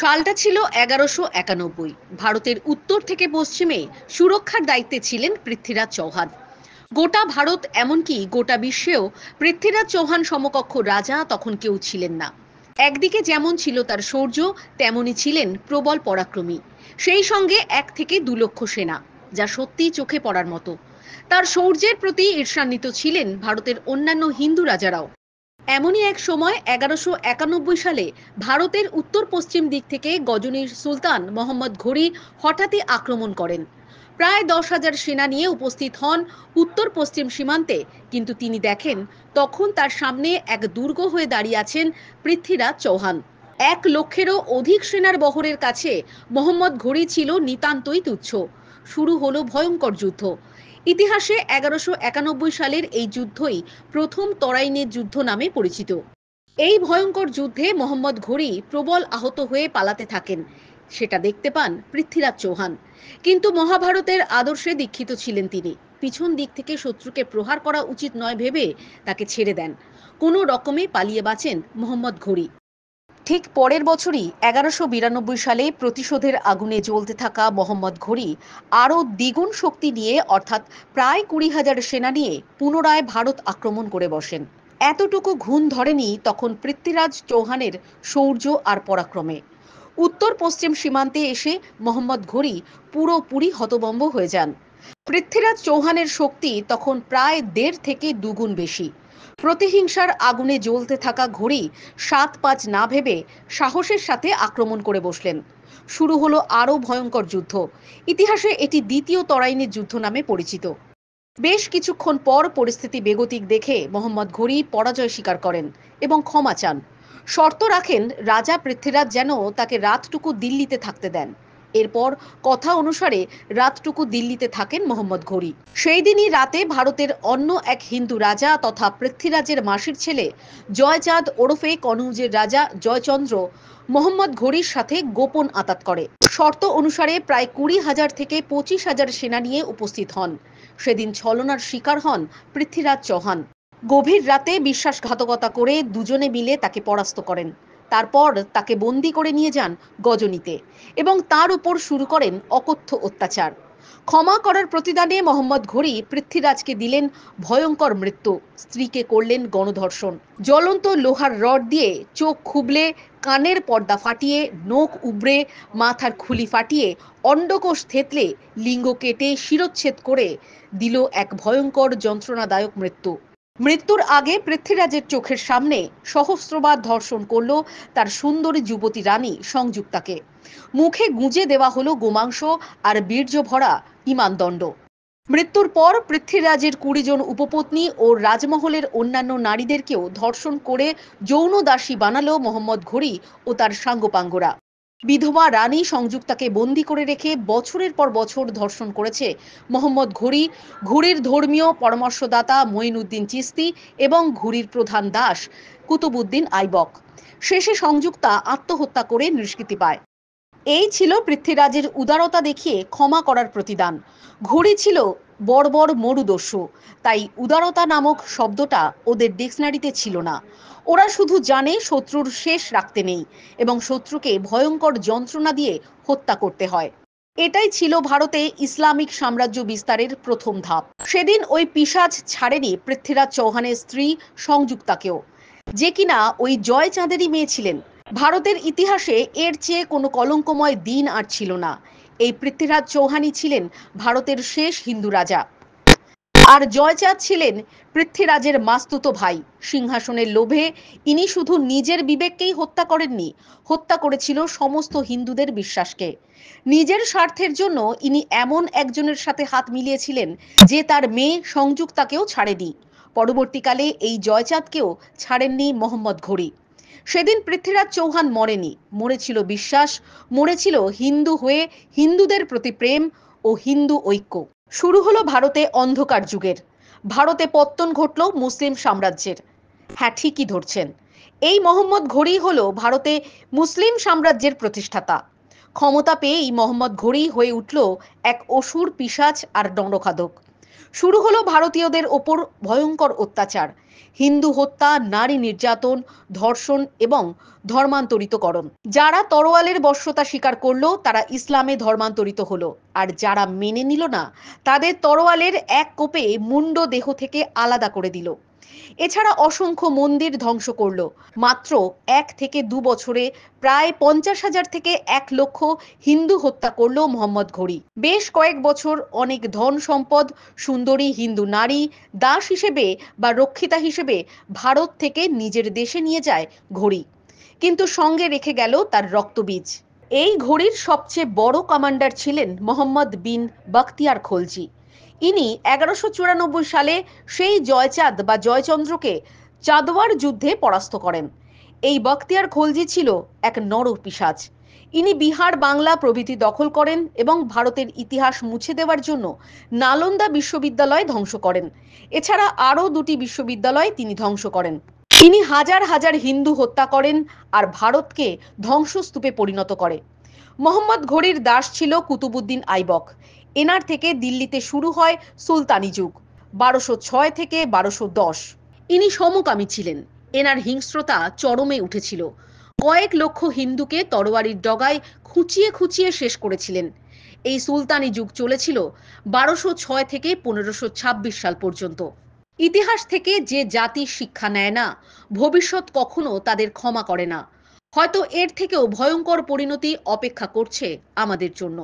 সালটা ছিল এগারোশো একানব্বই ভারতের উত্তর থেকে পশ্চিমে সুরক্ষার দায়িত্বে ছিলেন পৃথ্বীরাজ চৌহান গোটা ভারত এমনকি গোটা বিশ্বেও পৃথ্বীরাজ চৌহান সমকক্ষ রাজা তখন কেউ ছিলেন না একদিকে যেমন ছিল তার শৌর্য তেমনই ছিলেন প্রবল পরাক্রমী সেই সঙ্গে এক থেকে দু লক্ষ সেনা যা সত্যিই চোখে পড়ার মতো তার শৌর্যের প্রতি ঈর্ষান্বিত ছিলেন ভারতের অন্যান্য হিন্দু রাজারাও এমনই এক সময় এগারোশো একানব্বই সালে ভারতের উত্তর পশ্চিম দিক থেকে গজনীর সুলতান মোহাম্মদ ঘড়ি হঠাৎই আক্রমণ করেন প্রায় দশ হাজার সেনা নিয়ে উপস্থিত হন উত্তর পশ্চিম সীমান্তে কিন্তু তিনি দেখেন তখন তার সামনে এক দুর্গ হয়ে দাঁড়িয়ে আছেন পৃথ্বীরাজ চৌহান এক লক্ষেরও অধিক সেনার বহরের কাছে মোহাম্মদ ঘড়ি ছিল নিতান্তই তুচ্ছ শুরু হলো ভয়ঙ্কর যুদ্ধ ইতিহাসে এগারোশো একানব্বই সালের এই যুদ্ধই প্রথম তরাইনের যুদ্ধ নামে পরিচিত এই ভয়ঙ্কর যুদ্ধে মোহাম্মদ ঘড়ি প্রবল আহত হয়ে পালাতে থাকেন সেটা দেখতে পান পৃথ্বীরাজ চৌহান কিন্তু মহাভারতের আদর্শে দীক্ষিত ছিলেন তিনি পিছন দিক থেকে শত্রুকে প্রহার করা উচিত নয় ভেবে তাকে ছেড়ে দেন কোনো রকমে পালিয়ে বাঁচেন মোহাম্মদ ঘড়ি ঠিক পরের বছরই এগারোশো বিরানব্বই সালে প্রতিশোধের আগুনে জ্বলতে থাকা মোহাম্মদ ঘড়ি আরও দ্বিগুণ শক্তি নিয়ে অর্থাৎ প্রায় কুড়ি হাজার সেনা নিয়ে পুনরায় ভারত আক্রমণ করে বসেন এতটুকু ঘুণ ধরেনি তখন পৃথ্বীরাজ চৌহানের শৌর্য আর পরাক্রমে উত্তর পশ্চিম সীমান্তে এসে মোহাম্মদ ঘড়ি পুরোপুরি হতবম্ব হয়ে যান পৃথ্বীরাজ চৌহানের শক্তি তখন প্রায় দেড় থেকে দুগুণ বেশি প্রতিহিংসার আগুনে জ্বলতে থাকা ঘড়ি সাত পাঁচ না ভেবে সাহসের সাথে আক্রমণ করে বসলেন শুরু হলো আরও ভয়ঙ্কর যুদ্ধ ইতিহাসে এটি দ্বিতীয় তরাইনের যুদ্ধ নামে পরিচিত বেশ কিছুক্ষণ পর পরিস্থিতি বেগতিক দেখে মোহাম্মদ ঘড়ি পরাজয় স্বীকার করেন এবং ক্ষমা চান শর্ত রাখেন রাজা পৃথ্বীরাজ যেন তাকে রাতটুকু দিল্লিতে থাকতে দেন এরপর কথা অনুসারে রাতটুকু দিল্লিতে থাকেন মোহাম্মদ ঘড়ি সেই দিনই রাতে ভারতের অন্য এক হিন্দু রাজা তথা পৃথ্বীরাজের মাসির ছেলে জয়চাঁদ ওরফে কনৌজের রাজা জয়চন্দ্র মোহাম্মদ ঘড়ির সাথে গোপন আতাত করে শর্ত অনুসারে প্রায় কুড়ি হাজার থেকে পঁচিশ হাজার সেনা নিয়ে উপস্থিত হন সেদিন ছলনার শিকার হন পৃথ্বীরাজ চৌহান গভীর রাতে বিশ্বাসঘাতকতা করে দুজনে মিলে তাকে পরাস্ত করেন তারপর তাকে বন্দি করে নিয়ে যান গজনীতে এবং তার উপর শুরু করেন অকথ্য অত্যাচার ক্ষমা করার প্রতিদানে মোহাম্মদ ঘড়ি পৃথ্বীরাজকে দিলেন ভয়ঙ্কর মৃত্যু স্ত্রীকে করলেন গণধর্ষণ জ্বলন্ত লোহার রড দিয়ে চোখ খুবলে কানের পর্দা ফাটিয়ে নখ উবড়ে মাথার খুলি ফাটিয়ে অন্ডকোষ থেতলে লিঙ্গ কেটে শিরচ্ছেদ করে দিল এক ভয়ঙ্কর যন্ত্রণাদায়ক মৃত্যু মৃত্যুর আগে পৃথ্বীরাজের চোখের সামনে সহস্রবার ধর্ষণ করল তার সুন্দরী যুবতী রানী সংযুক্তাকে মুখে গুঁজে দেওয়া হলো গোমাংস আর বীর্য ভরা ইমানদণ্ড মৃত্যুর পর পৃথ্বীরাজের কুড়ি জন উপপত্নী ও রাজমহলের অন্যান্য নারীদেরকেও ধর্ষণ করে যৌন দাসী বানালো মোহাম্মদ ঘড়ি ও তার সাঙ্গপাঙ্গরা বিধবা রানী সংযুক্তাকে বন্দি করে রেখে বছরের পর বছর ধর্ষণ করেছে মোহাম্মদ ঘুরি ঘুরির ধর্মীয় পরামর্শদাতা মঈনুদ্দিন চিস্তি এবং ঘুরির প্রধান দাস কুতুবুদ্দিন আইবক শেষে সংযুক্তা আত্মহত্যা করে নিষ্কৃতি পায় এই ছিল পৃথ্বীরাজের উদারতা দেখিয়ে ক্ষমা করার প্রতিদান ঘড়ি ছিল বর্বর মরুদস্যু তাই উদারতা নামক শব্দটা ওদের ডিকশনারিতে ছিল না ওরা শুধু জানে শত্রুর শেষ রাখতে নেই এবং শত্রুকে ভয়ঙ্কর যন্ত্রণা দিয়ে হত্যা করতে হয় এটাই ছিল ভারতে ইসলামিক সাম্রাজ্য বিস্তারের প্রথম ধাপ সেদিন ওই পিসাজ ছাড়েনি পৃথ্বীরাজ চৌহানের স্ত্রী সংযুক্তাকেও যে কিনা ওই জয় চাঁদেরই মেয়ে ছিলেন ভারতের ইতিহাসে এর চেয়ে কোনো কলঙ্কময় দিন আর ছিল না এই পৃথ্বীরাজ চৌহানই ছিলেন ভারতের শেষ হিন্দু রাজা আর জয়চাঁদ ছিলেন পৃথ্বীরাজের মাস্তুতো ভাই সিংহাসনের লোভে ইনি শুধু নিজের বিবেককেই হত্যা করেননি হত্যা করেছিল সমস্ত হিন্দুদের বিশ্বাসকে নিজের স্বার্থের জন্য ইনি এমন একজনের সাথে হাত মিলিয়েছিলেন যে তার মেয়ে সংযুক্তাকেও ছাড়েনি পরবর্তীকালে এই জয়চাঁদকেও ছাড়েননি মোহাম্মদ ঘড়ি সেদিন পৃথ্বীরাজ চৌহান মরেনি মরেছিল বিশ্বাস মরেছিল হিন্দু হয়ে হিন্দুদের প্রতি প্রেম ও হিন্দু ঐক্য শুরু হলো ভারতে অন্ধকার যুগের ভারতে পত্তন ঘটল মুসলিম সাম্রাজ্যের হ্যাঁ ঠিকই ধরছেন এই মোহাম্মদ ঘড়ি হলো ভারতে মুসলিম সাম্রাজ্যের প্রতিষ্ঠাতা ক্ষমতা পেয়েই মোহাম্মদ ঘড়ি হয়ে উঠল এক অসুর পিশাচ আর দণ্ডখাদক শুরু হলো ভারতীয়দের ওপর ভয়ঙ্কর অত্যাচার হিন্দু হত্যা নারী নির্যাতন ধর্ষণ এবং ধর্মান্তরিতকরণ যারা তরোয়ালের বর্ষতা স্বীকার করলো তারা ইসলামে ধর্মান্তরিত হলো আর যারা মেনে নিল না তাদের তরোয়ালের এক কোপে মুন্ড দেহ থেকে আলাদা করে দিল এছাড়া অসংখ্য মন্দির ধ্বংস করল মাত্র এক থেকে দু বছরে প্রায় পঞ্চাশ হাজার থেকে এক লক্ষ হিন্দু হত্যা করল মোহাম্মদ ঘড়ি বেশ কয়েক বছর অনেক ধন সম্পদ সুন্দরী হিন্দু নারী দাস হিসেবে বা রক্ষিতা হিসেবে ভারত থেকে নিজের দেশে নিয়ে যায় ঘড়ি কিন্তু সঙ্গে রেখে গেল তার রক্তবীজ এই ঘড়ির সবচেয়ে বড় কমান্ডার ছিলেন মোহাম্মদ বিন বখতিয়ার খলজি ইনি এগারোশো চুরানব্বই সালে সেই জয়চাঁদ বা জয়চন্দ্রকে চাঁদওয়ার যুদ্ধে পরাস্ত করেন এই বখতিয়ার খলজি ছিল এক নর পিসাজ ইনি বিহার বাংলা প্রভৃতি দখল করেন এবং ভারতের ইতিহাস মুছে দেওয়ার জন্য নালন্দা বিশ্ববিদ্যালয় ধ্বংস করেন এছাড়া আরও দুটি বিশ্ববিদ্যালয় তিনি ধ্বংস করেন তিনি হাজার হাজার হিন্দু হত্যা করেন আর ভারতকে ধ্বংসস্তূপে পরিণত করে মোহাম্মদ ঘড়ির দাস ছিল কুতুবুদ্দিন আইবক এনার থেকে দিল্লিতে শুরু হয় সুলতানি যুগ বারোশো ছয় থেকে বারোশো দশ ইনি সমকামী ছিলেন এনার হিংস্রতা চরমে উঠেছিল কয়েক লক্ষ হিন্দুকে তরোয়ারির ডগায় খুঁচিয়ে খুঁচিয়ে শেষ করেছিলেন এই সুলতানি যুগ চলেছিল বারোশো ছয় থেকে পনেরোশো ছাব্বিশ সাল পর্যন্ত ইতিহাস থেকে যে জাতি শিক্ষা নেয় না ভবিষ্যৎ কখনো তাদের ক্ষমা করে না হয়তো এর থেকেও ভয়ঙ্কর পরিণতি অপেক্ষা করছে আমাদের জন্য